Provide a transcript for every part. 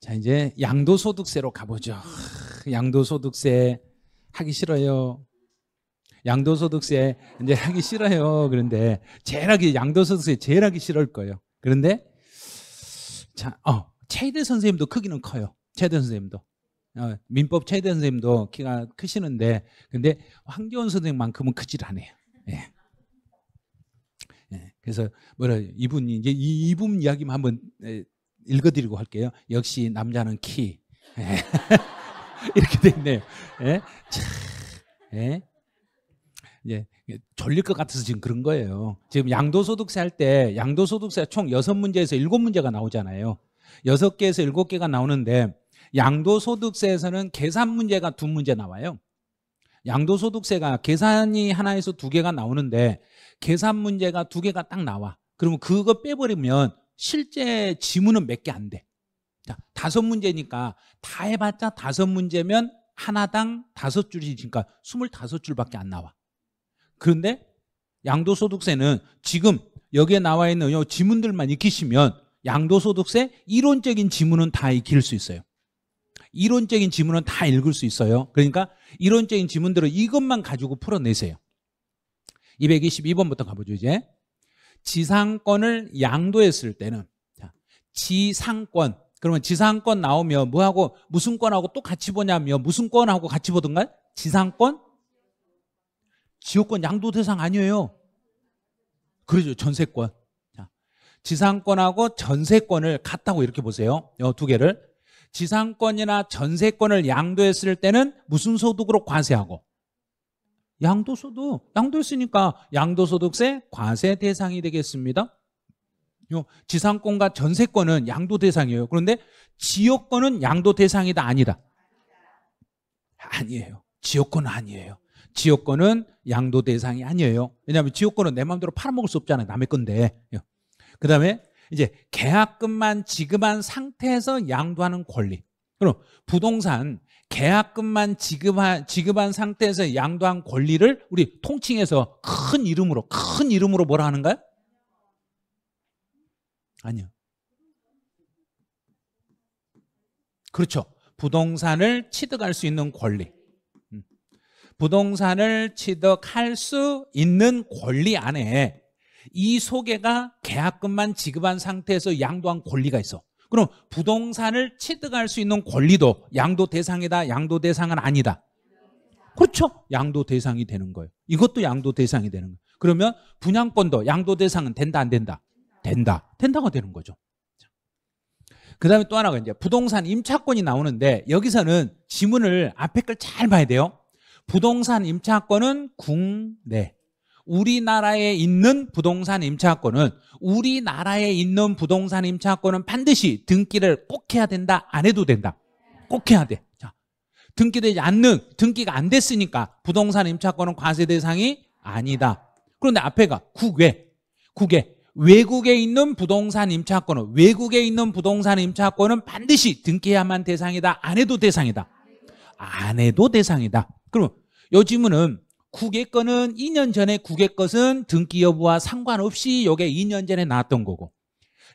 자, 이제 양도소득세로 가보죠. 양도소득세 하기 싫어요. 양도소득세 이제 하기 싫어요. 그런데 제일 하기 양도소득세 제일 하기 싫을 거예요. 그런데 자, 어, 최대 선생님도 크기는 커요. 최대 선생님도 어, 민법 최대 선생님도 키가 크시는데 근데 황교안 선생만큼은 님 크질 않아요. 예. 예. 그래서 뭐라 이분이 이제 이, 분 이야기만 한번 예, 읽어드리고 할게요. 역시 남자는 키. 예. 이렇게 돼 있네요. 예? 예? 예. 졸릴 것 같아서 지금 그런 거예요. 지금 양도소득세 할 때 양도소득세 총 여섯 문제에서 일곱 문제가 나오잖아요. 여섯 개에서 일곱 개가 나오는데 양도소득세에서는 계산 문제가 두 문제 나와요. 양도소득세가 계산이 하나에서 두 개가 나오는데 계산 문제가 두 개가 딱 나와. 그러면 그거 빼버리면 실제 지문은 몇 개 안 돼. 자, 다섯 문제니까 다 해봤자 다섯 문제면 하나당 다섯 줄이니까 그러니까 스물다섯 줄밖에안 나와. 그런데 양도소득세는 지금 여기에 나와 있는 요 지문들만 익히시면 양도소득세 이론적인 지문은 다 익힐 수 있어요. 이론적인 지문은 다 읽을 수 있어요. 그러니까 이론적인 지문들은 이것만 가지고 풀어내세요. 222번부터 가보죠, 이제. 지상권을 양도했을 때는 자, 지상권 그러면 지상권 나오면 뭐하고 무슨 권하고 또 같이 보냐면 무슨 권하고 같이 보던가 지상권 지역권 양도 대상 아니에요 그러죠 전세권 자, 지상권하고 전세권을 같다고 이렇게 보세요 이두 어, 개를 지상권이나 전세권을 양도했을 때는 무슨 소득으로 과세하고 양도소득, 양도였으니까 양도소득세 과세 대상이 되겠습니다. 요 지상권과 전세권은 양도 대상이에요. 그런데 지역권은 양도 대상이다 아니다. 아니에요. 지역권은 아니에요. 지역권은 양도 대상이 아니에요. 왜냐하면 지역권은 내 마음대로 팔아먹을 수 없잖아요. 남의 건데. 예. 그 다음에 이제 계약금만 지급한 상태에서 양도하는 권리. 그럼 부동산 계약금만 지급한, 지급한 상태에서 양도한 권리를 우리 통칭해서 큰 이름으로, 큰 이름으로 뭐라 하는가요? 아니요. 그렇죠. 부동산을 취득할 수 있는 권리. 음. 부동산을 취득할 수 있는 권리 안에 이 소개가 계약금만 지급한 상태에서 양도한 권리가 있어. 그럼 부동산을 취득할 수 있는 권리도 양도 대상이다, 양도 대상은 아니다. 그렇죠. 양도 대상이 되는 거예요. 이것도 양도 대상이 되는 거예요. 그러면 분양권도 양도 대상은 된다, 안 된다? 된다. 된다가 되는 거죠. 그 다음에 또 하나가 이제 부동산 임차권이 나오는데 여기서는 지문을 앞에 걸 잘 봐야 돼요. 부동산 임차권은 국내. 우리나라에 있는 부동산 임차권은 우리나라에 있는 부동산 임차권은 반드시 등기를 꼭 해야 된다 안 해도 된다 꼭 해야 돼 자, 등기되지 않는 등기가 안 됐으니까 부동산 임차권은 과세 대상이 아니다 그런데 앞에가 국외 국외 외국에 있는 부동산 임차권은 외국에 있는 부동산 임차권은 반드시 등기해야만 대상이다 안 해도 대상이다 안 해도 대상이다 그럼 요즘은 국외 거는 2년 전에 국외 것은 등기 여부와 상관없이 요게 2년 전에 나왔던 거고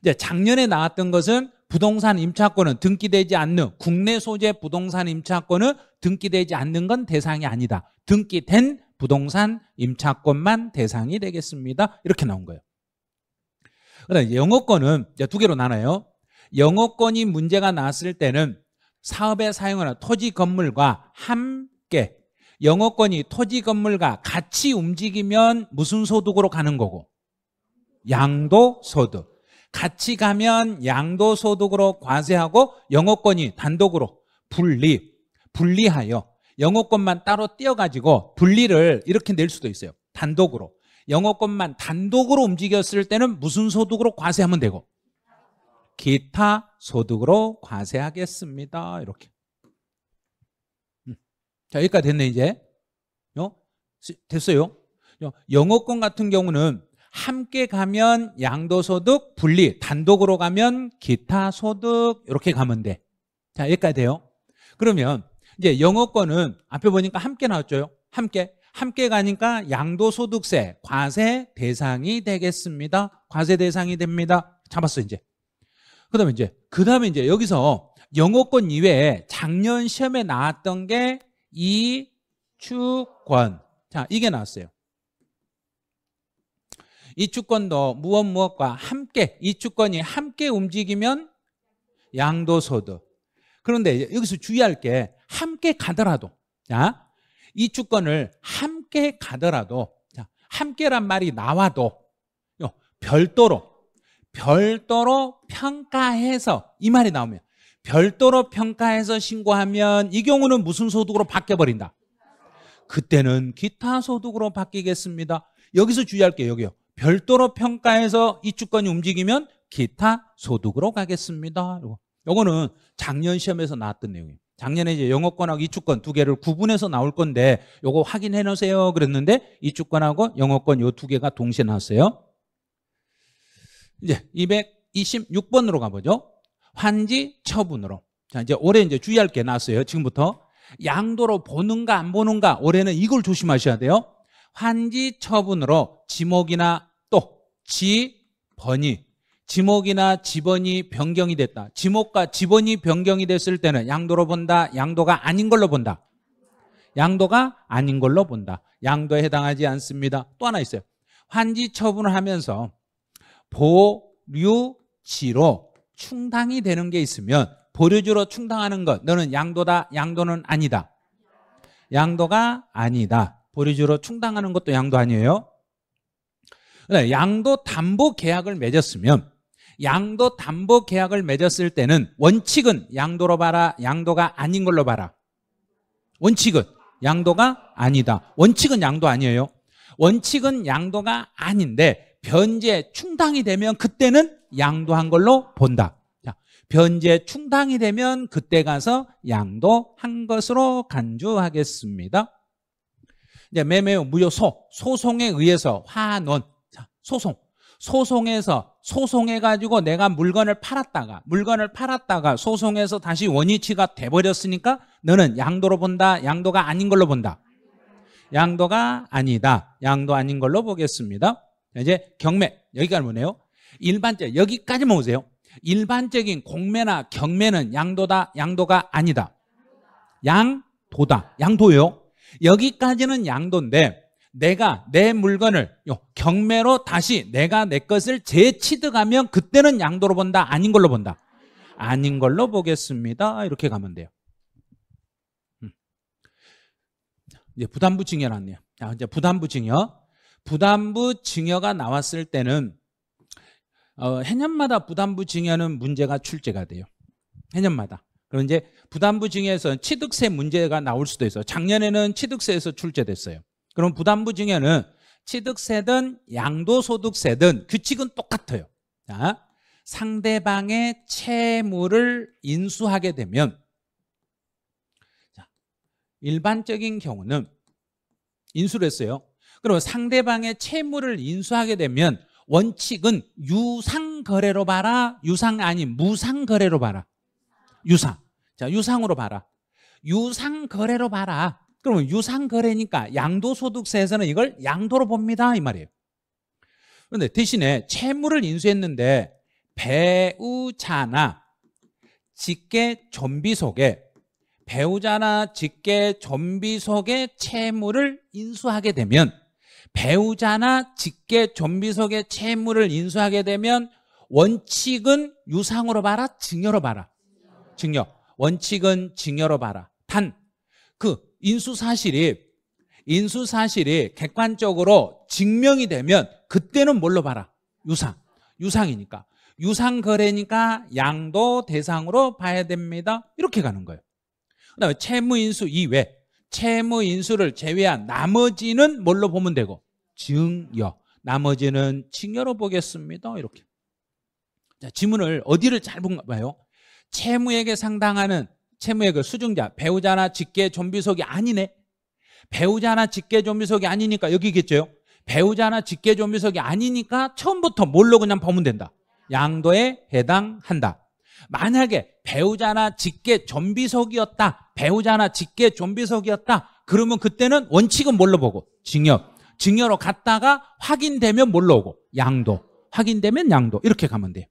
이제 작년에 나왔던 것은 부동산 임차권은 등기되지 않는 국내 소재 부동산 임차권은 등기되지 않는 건 대상이 아니다. 등기된 부동산 임차권만 대상이 되겠습니다. 이렇게 나온 거예요. 그다음 영어권은 두 개로 나눠요. 영어권이 문제가 나왔을 때는 사업에 사용하는 토지 건물과 함께 영어권이 토지 건물과 같이 움직이면 무슨 소득으로 가는 거고? 양도소득. 같이 가면 양도소득으로 과세하고 영어권이 단독으로 분리, 분리하여 영어권만 따로 띄어가지고 분리를 이렇게 낼 수도 있어요. 단독으로. 영어권만 단독으로 움직였을 때는 무슨 소득으로 과세하면 되고 기타 소득으로 과세하겠습니다. 이렇게. 자, 여기까지 됐네, 이제. 어? 됐어요. 어, 영어권 같은 경우는 함께 가면 양도소득 분리, 단독으로 가면 기타 소득 이렇게 가면 돼. 자, 여기까지 돼요. 그러면 이제 영어권은 앞에 보니까 함께 나왔죠. 함께. 함께 가니까 양도소득세, 과세 대상이 되겠습니다. 과세 대상이 됩니다. 잡았어, 이제. 그 다음에 이제, 그 다음에 이제 여기서 영어권 이외에 작년 시험에 나왔던 게 이주권. 자, 이게 나왔어요. 이 주권도 무엇 무엇과 함께 이 주권이 함께 움직이면 양도소득. 그런데 여기서 주의할 게 함께 가더라도 자, 이 주권을 함께 가더라도 자, 함께란 말이 나와도 별도로 별도로 평가해서 이 말이 나오면 별도로 평가해서 신고하면 이 경우는 무슨 소득으로 바뀌어버린다. 그때는 기타 소득으로 바뀌겠습니다. 여기서 주의할게요. 여기요. 별도로 평가해서 이 주권이 움직이면 기타 소득으로 가겠습니다. 이거는 작년 시험에서 나왔던 내용이에요. 작년에 이제 영어권하고 이주권 두 개를 구분해서 나올 건데 요거 확인해 놓으세요 그랬는데 이주권하고 영어권 요 두 개가 동시에 나왔어요. 이제 226번으로 가보죠. 환지 처분으로. 자, 이제 올해 이제 주의할 게 나왔어요. 지금부터. 양도로 보는가 안 보는가 올해는 이걸 조심하셔야 돼요. 환지 처분으로 지목이나 또 지번이 지목이나 지번이 변경이 됐다. 지목과 지번이 변경이 됐을 때는 양도로 본다. 양도가 아닌 걸로 본다. 양도가 아닌 걸로 본다. 양도에 해당하지 않습니다. 또 하나 있어요. 환지 처분을 하면서 보류지로 충당이 되는 게 있으면 보류주로 충당하는 것 너는 양도다 양도는 아니다 양도가 아니다 보류주로 충당하는 것도 양도 아니에요 네, 양도 담보 계약을 맺었으면 양도 담보 계약을 맺었을 때는 원칙은 양도로 봐라 양도가 아닌 걸로 봐라 원칙은 양도가 아니다 원칙은 양도 아니에요 원칙은 양도가 아닌데 변제 충당이 되면 그때는 양도한 걸로 본다. 자, 변제 충당이 되면 그때 가서 양도한 것으로 간주하겠습니다. 이제 매매 무효소 소송에 의해서 환원 자, 소송 소송에서 소송해 가지고 내가 물건을 팔았다가 물건을 팔았다가 소송에서 다시 원위치가 돼 버렸으니까 너는 양도로 본다 양도가 아닌 걸로 본다 양도가 아니다 양도 아닌 걸로 보겠습니다 이제 경매 여기까지 보네요. 일반적 여기까지만 오세요. 일반적인 공매나 경매는 양도다 양도가 아니다. 양도다 양도요. 여기까지는 양도인데 내가 내 물건을 경매로 다시 내가 내 것을 재취득하면 그때는 양도로 본다 아닌 걸로 본다. 아닌 걸로 보겠습니다. 이렇게 가면 돼요. 음. 이제 부담부 증여났네요. 자, 이제 부담부 증여. 부담부 증여가 나왔을 때는 어, 해년마다 부담부 증여는 문제가 출제가 돼요. 해년마다. 그럼 이제 부담부 증여에서는 취득세 문제가 나올 수도 있어요. 작년에는 취득세에서 출제됐어요. 그럼 부담부 증여는 취득세든 양도소득세든 규칙은 똑같아요. 자, 상대방의 채무를 인수하게 되면 자, 일반적인 경우는 인수를 했어요. 그리고 상대방의 채무를 인수하게 되면 원칙은 유상 거래로 봐라 유상 아니 무상 거래로 봐라 유상 자 유상으로 봐라 유상 거래로 봐라 그러면 유상 거래니까 양도소득세에서는 이걸 양도로 봅니다 이 말이에요 그런데 대신에 채무를 인수했는데 배우자나 직계 좀비 속에 배우자나 직계 좀비 속에 채무를 인수하게 되면 배우자나 직계 좀비속의 채무를 인수하게 되면 원칙은 유상으로 봐라 증여로 봐라 증여 원칙은 증여로 봐라 단 그 인수사실이 인수사실이 객관적으로 증명이 되면 그때는 뭘로 봐라 유상 유상이니까 유상 거래니까 양도 대상으로 봐야 됩니다 이렇게 가는 거예요 그 다음에 채무인수 이외 채무인수를 제외한 나머지는 뭘로 보면 되고 증여. 나머지는 칭여로 보겠습니다. 이렇게. 자, 지문을 어디를 잘 본가 봐요. 채무에게 상당하는 채무액을 수증자, 배우자나 직계 좀비속이 아니네. 배우자나 직계 좀비속이 아니니까 여기겠죠. 배우자나 직계 좀비속이 아니니까 처음부터 뭘로 그냥 보면 된다. 양도에 해당한다. 만약에 배우자나 직계 좀비속이었다. 배우자나 직계 좀비속이었다. 그러면 그때는 원칙은 뭘로 보고? 징역. 증여로 갔다가 확인되면 뭘로 오고? 양도. 확인되면 양도. 이렇게 가면 돼요.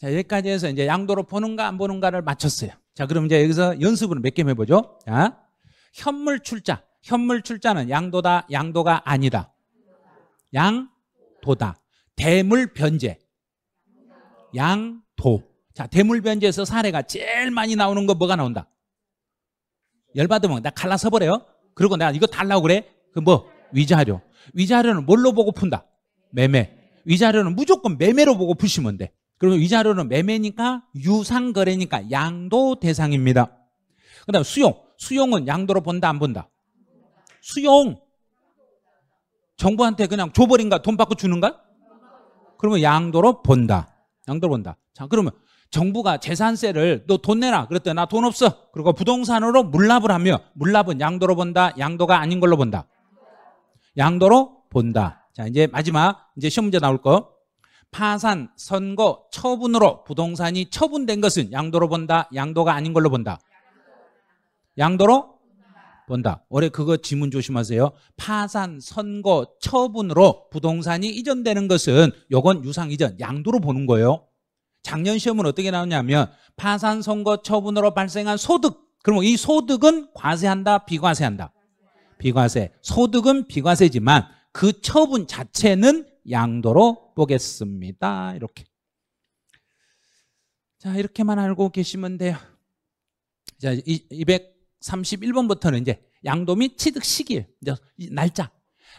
자, 여기까지 해서 이제 양도로 보는가 안 보는가를 맞췄어요. 자, 그럼 이제 여기서 연습으로 몇 개 해보죠. 자, 현물 출자. 현물 출자는 양도다, 양도가 아니다. 양도다. 대물 변제. 양도. 자, 대물 변제에서 사례가 제일 많이 나오는 거 뭐가 나온다? 열받으면 나 갈라서 버려요. 그리고 내가 이거 달라고 그래? 그 뭐? 위자료. 위자료는 뭘로 보고 푼다? 매매. 위자료는 무조건 매매로 보고 푸시면 돼. 그러면 위자료는 매매니까 유상거래니까 양도 대상입니다. 그 다음 수용. 수용은 양도로 본다 안 본다? 수용. 정부한테 그냥 줘버린가 돈 받고 주는가? 그러면 양도로 본다. 양도로 본다. 자 그러면 정부가 재산세를 너 돈 내라 그랬더니 나 돈 없어. 그리고 부동산으로 물납을 하며 물납은 양도로 본다. 양도가 아닌 걸로 본다. 양도로 본다. 자 이제 마지막 이제 시험 문제 나올 거. 파산, 선거, 처분으로 부동산이 처분된 것은 양도로 본다. 양도가 아닌 걸로 본다. 양도로 본다. 올해 그거 지문 조심하세요. 파산, 선거, 처분으로 부동산이 이전되는 것은 요건 유상 이전, 양도로 보는 거예요. 작년 시험은 어떻게 나오냐면 파산 선거 처분으로 발생한 소득. 그러면 이 소득은 과세한다, 비과세한다. 비과세. 소득은 비과세지만 그 처분 자체는 양도로 보겠습니다. 이렇게. 자, 이렇게만 알고 계시면 돼요. 자, 231번부터는 이제 양도 및 취득 시기, 이제 날짜.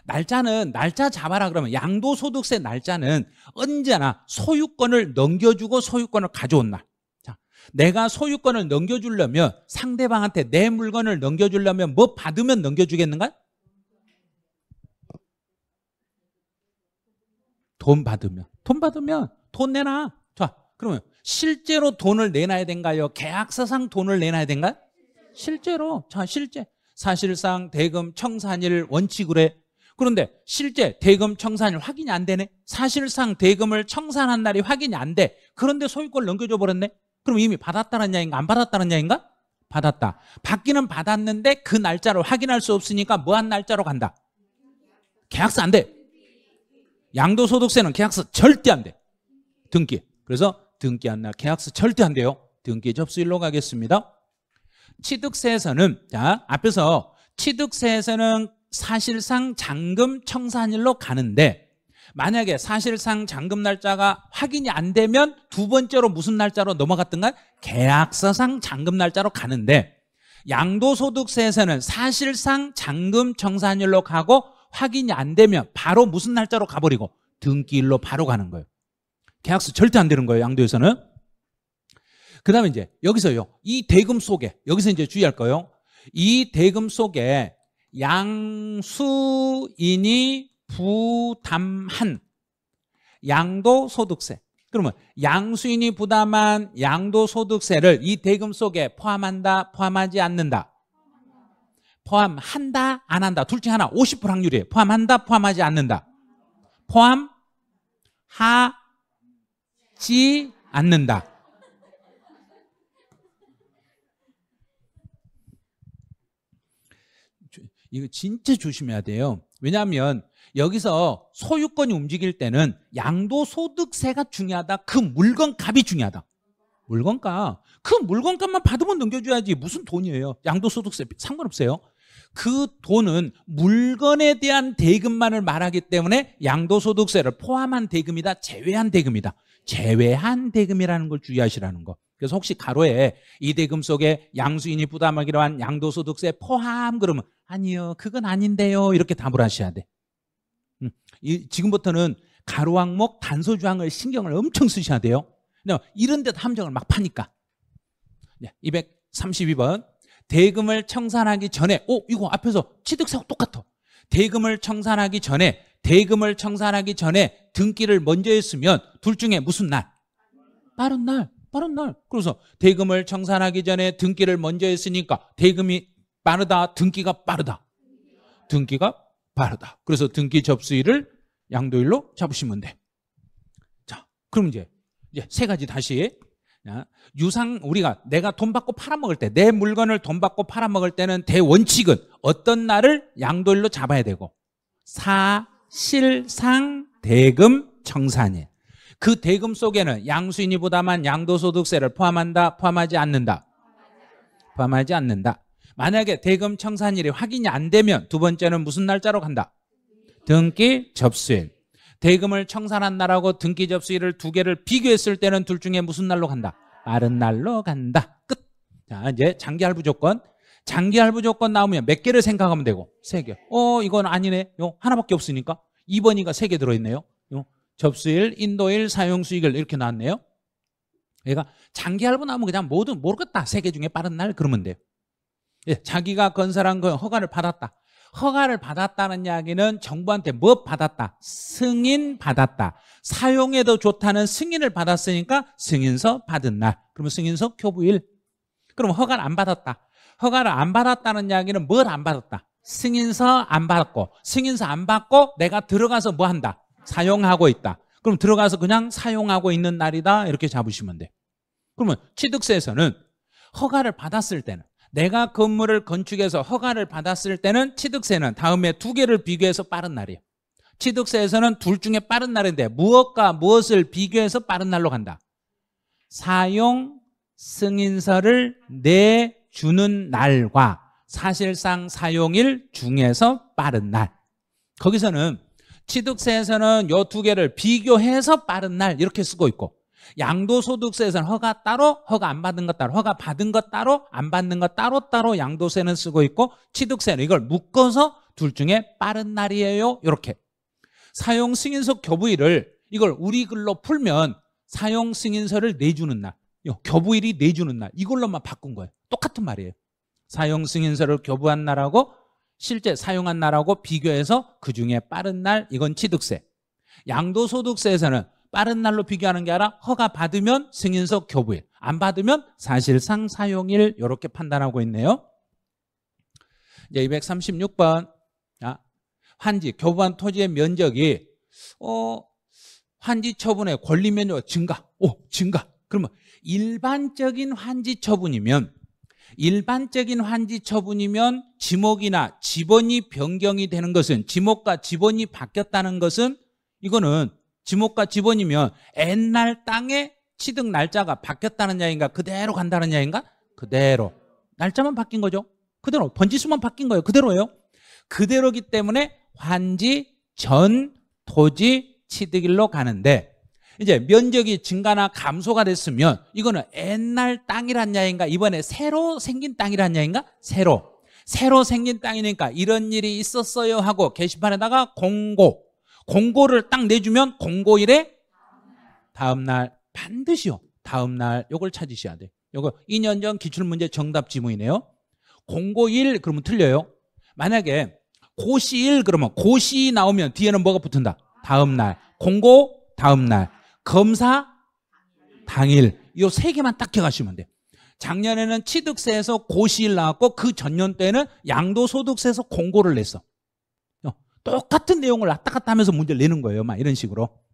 날짜는 날짜 잡아라 그러면 양도소득세 날짜는 언제나 소유권을 넘겨주고 소유권을 가져온 날. 자, 내가 소유권을 넘겨주려면 상대방한테 내 물건을 넘겨주려면 뭐 받으면 넘겨주겠는가? 돈 받으면. 돈 받으면 돈 내놔. 자, 그러면 실제로 돈을 내놔야 된가요? 계약서상 돈을 내놔야 된가요? 실제로. 자, 실제. 사실상 대금 청산일 원칙으로 해. 그런데 실제 대금 청산이 확인이 안 되네. 사실상 대금을 청산한 날이 확인이 안 돼. 그런데 소유권 넘겨줘 버렸네. 그럼 이미 받았다는 이 야인가 안 받았다는 이 야인가? 받았다. 받기는 받았는데 그 날짜를 확인할 수 없으니까 뭐한 날짜로 간다. 계약서 안 돼. 양도소득세는 계약서 절대 안 돼. 등기. 그래서 등기 안 나. 계약서 절대 안 돼요. 등기 접수일로 가겠습니다. 취득세에서는 자 앞에서 취득세에서는 사실상 잔금 청산일로 가는데 만약에 사실상 잔금 날짜가 확인이 안 되면 두 번째로 무슨 날짜로 넘어갔든가 계약서상 잔금 날짜로 가는데 양도소득세에서는 사실상 잔금 청산일로 가고 확인이 안 되면 바로 무슨 날짜로 가버리고 등기일로 바로 가는 거예요. 계약서 절대 안 되는 거예요. 양도에서는. 그 다음에 이제 여기서요. 이 대금 속에 여기서 이제 주의할 거예요. 이 대금 속에 양수인이 부담한 양도소득세 그러면 양수인이 부담한 양도소득세를 이 대금 속에 포함한다 포함하지 않는다 포함한다 안 한다 둘중에 하나 50% 확률이에요 포함한다 포함하지 않는다 포함하지 않는다 이거 진짜 조심해야 돼요. 왜냐하면 여기서 소유권이 움직일 때는 양도소득세가 중요하다. 그 물건값이 중요하다. 물건값. 그 물건값만 받으면 넘겨줘야지. 무슨 돈이에요. 양도소득세 상관없어요. 그 돈은 물건에 대한 대금만을 말하기 때문에 양도소득세를 포함한 대금이다. 제외한 대금이다. 제외한 대금이라는 걸 주의하시라는 거. 그래서 혹시 가로에 이대금 속에 양수인이 부담하기로 한 양도소득세 포함 그러면 아니요 그건 아닌데요 이렇게 답을 하셔야 돼 음, 이, 지금부터는 가로 항목 단소 조항을 신경을 엄청 쓰셔야 돼요 이런 데도 함정을 막 파니까 232번 대금을 청산하기 전에 오 이거 앞에서 취득세하고 똑같아 대금을 청산하기 전에 대금을 청산하기 전에 등기를 먼저 했으면 둘 중에 무슨 날? 빠른 날 빠른 날. 그래서 대금을 청산하기 전에 등기를 먼저 했으니까 대금이 빠르다, 등기가 빠르다. 등기가 빠르다. 그래서 등기 접수일을 양도일로 잡으시면 돼. 자, 그럼 이제, 이제 세 가지 다시. 유상, 우리가 내가 돈 받고 팔아먹을 때, 내 물건을 돈 받고 팔아먹을 때는 대원칙은 어떤 날을 양도일로 잡아야 되고, 사실상 대금 청산일. 그 대금 속에는 양수인이 부담한 양도소득세를 포함한다 포함하지 않는다 포함하지 않는다 만약에 대금 청산일이 확인이 안 되면 두 번째는 무슨 날짜로 간다 등기 접수일 대금을 청산한 날하고 등기 접수일을 두 개를 비교했을 때는 둘 중에 무슨 날로 간다 빠른 날로 간다 끝자 이제 장기 할부 조건 장기 할부 조건 나오면 몇 개를 생각하면 되고 세개어 이건 아니네 요 하나밖에 없으니까 2번인가세 개 들어있네요 접수일, 인도일, 사용 수익을 이렇게 나왔네요. 얘가 장기 할부 나오면 그냥 모두 모르겠다. 세개 중에 빠른 날 그러면 돼요. 예, 자기가 건설한 건 허가를 받았다. 허가를 받았다는 이야기는 정부한테 뭐 받았다? 승인 받았다. 사용해도 좋다는 승인을 받았으니까 승인서 받은 날. 그러면 승인서 교부일. 그럼 허가를 안 받았다. 허가를 안 받았다는 이야기는 뭘 안 받았다? 승인서 안 받았고 승인서 안 받고 내가 들어가서 뭐 한다? 사용하고 있다. 그럼 들어가서 그냥 사용하고 있는 날이다 이렇게 잡으시면 돼. 그러면 취득세에서는 허가를 받았을 때는 내가 건물을 건축해서 허가를 받았을 때는 취득세는 다음에 두 개를 비교해서 빠른 날이에요. 취득세에서는 둘 중에 빠른 날인데 무엇과 무엇을 비교해서 빠른 날로 간다. 사용 승인서를 내주는 날과 사실상 사용일 중에서 빠른 날. 거기서는 취득세에서는 요 두 개를 비교해서 빠른 날 이렇게 쓰고 있고 양도소득세에서는 허가 따로 허가 안 받은 것 따로 허가 받은 것 따로 안 받는 것 따로 따로 양도세는 쓰고 있고 취득세는 이걸 묶어서 둘 중에 빠른 날이에요 이렇게 사용 승인서 교부일을 이걸 우리 글로 풀면 사용 승인서를 내주는 날 교부일이 내주는 날 이걸로만 바꾼 거예요 똑같은 말이에요 사용 승인서를 교부한 날하고 실제 사용한 날하고 비교해서 그중에 빠른 날 이건 취득세 양도소득세에서는 빠른 날로 비교하는 게 아니라 허가 받으면 승인서 교부일 안 받으면 사실상 사용일 이렇게 판단하고 있네요 이제 236번 아, 환지 교부한 토지의 면적이 어 환지 처분의 권리 면적 증가 오 증가 그러면 일반적인 환지 처분이면 일반적인 환지 처분이면 지목이나 지번이 변경이 되는 것은 지목과 지번이 바뀌었다는 것은 이거는 지목과 지번이면 옛날 땅의 취득 날짜가 바뀌었다는 이 야인가 기 그대로 간다는 이 야인가 기 그대로 날짜만 바뀐 거죠 그대로 번지수만 바뀐 거예요 그대로예요 그대로기 때문에 환지 전 토지 취득일로 가는데 이제 면적이 증가나 감소가 됐으면 이거는 옛날 땅이란 야인가 이번에 새로 생긴 땅이란 야인가 새로 새로 생긴 땅이니까 이런 일이 있었어요 하고 게시판에다가 공고 공고를 딱 내주면 공고일에 다음날 반드시요 다음날 요걸 찾으셔야 돼요 요거 2년 전 기출문제 정답 지문이네요 공고일 그러면 틀려요 만약에 고시일 그러면 고시 나오면 뒤에는 뭐가 붙은다 다음날 공고 다음날 검사 당일 이 세 개만 딱 기억하시면 돼요. 작년에는 취득세에서 고시일 나왔고 그 전년 때는 양도소득세에서 공고를 냈어. 어, 똑같은 내용을 왔다 갔다 하면서 문제를 내는 거예요. 막 이런 식으로.